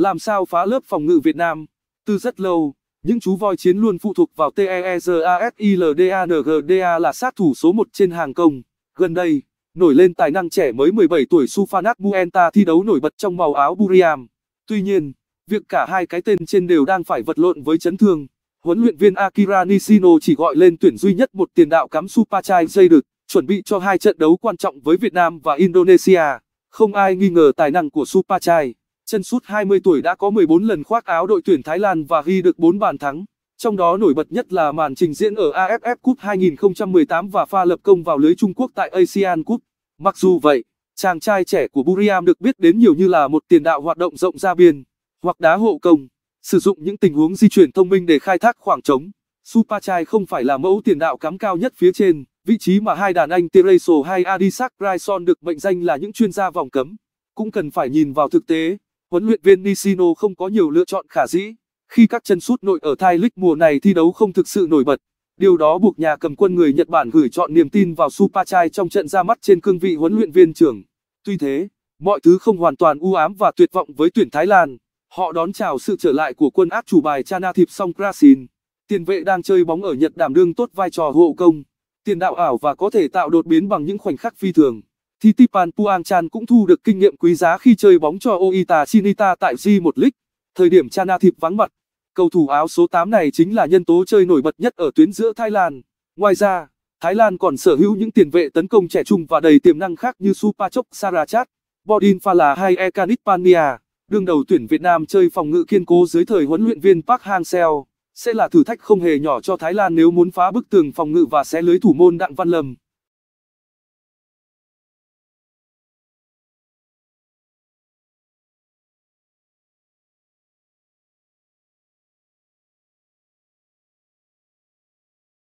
Làm sao phá lớp phòng ngự Việt Nam? Từ rất lâu, những chú voi chiến luôn phụ thuộc vào TEZASILDANGDA e là sát thủ số 1 trên hàng công. Gần đây, nổi lên tài năng trẻ mới 17 tuổi Sufanat Muenta thi đấu nổi bật trong màu áo Buriam. Tuy nhiên, việc cả hai cái tên trên đều đang phải vật lộn với chấn thương. Huấn luyện viên Akira Nishino chỉ gọi lên tuyển duy nhất một tiền đạo cắm Supachai Jaydut, chuẩn bị cho hai trận đấu quan trọng với Việt Nam và Indonesia. Không ai nghi ngờ tài năng của Supachai. Chân sút 20 tuổi đã có 14 lần khoác áo đội tuyển Thái Lan và ghi được 4 bàn thắng, trong đó nổi bật nhất là màn trình diễn ở AFF Cup 2018 và pha lập công vào lưới Trung Quốc tại ASEAN Cup. Mặc dù vậy, chàng trai trẻ của Buriam được biết đến nhiều như là một tiền đạo hoạt động rộng ra biên, hoặc đá hộ công, sử dụng những tình huống di chuyển thông minh để khai thác khoảng trống. Supachai không phải là mẫu tiền đạo cắm cao nhất phía trên, vị trí mà hai đàn anh Tereso hay Adisak Raison được mệnh danh là những chuyên gia vòng cấm, cũng cần phải nhìn vào thực tế. Huấn luyện viên Nishino không có nhiều lựa chọn khả dĩ, khi các chân sút nội ở Thai League mùa này thi đấu không thực sự nổi bật. Điều đó buộc nhà cầm quân người Nhật Bản gửi chọn niềm tin vào Supachai trong trận ra mắt trên cương vị huấn luyện viên trưởng. Tuy thế, mọi thứ không hoàn toàn u ám và tuyệt vọng với tuyển Thái Lan. Họ đón chào sự trở lại của quân ác chủ bài Chana Thịp Song Krasin. Tiền vệ đang chơi bóng ở Nhật đảm đương tốt vai trò hộ công, tiền đạo ảo và có thể tạo đột biến bằng những khoảnh khắc phi thường thì Tipan Puangchan cũng thu được kinh nghiệm quý giá khi chơi bóng cho Oita Chinita tại G1 League. Thời điểm Chana Thịp vắng mặt, cầu thủ áo số 8 này chính là nhân tố chơi nổi bật nhất ở tuyến giữa Thái Lan. Ngoài ra, Thái Lan còn sở hữu những tiền vệ tấn công trẻ trung và đầy tiềm năng khác như Supachok Sarachat, Bodin Phala hay Ekanit Pania. Đương đầu tuyển Việt Nam chơi phòng ngự kiên cố dưới thời huấn luyện viên Park Hang-seo sẽ là thử thách không hề nhỏ cho Thái Lan nếu muốn phá bức tường phòng ngự và xé lưới thủ môn Đặng Văn Lâm.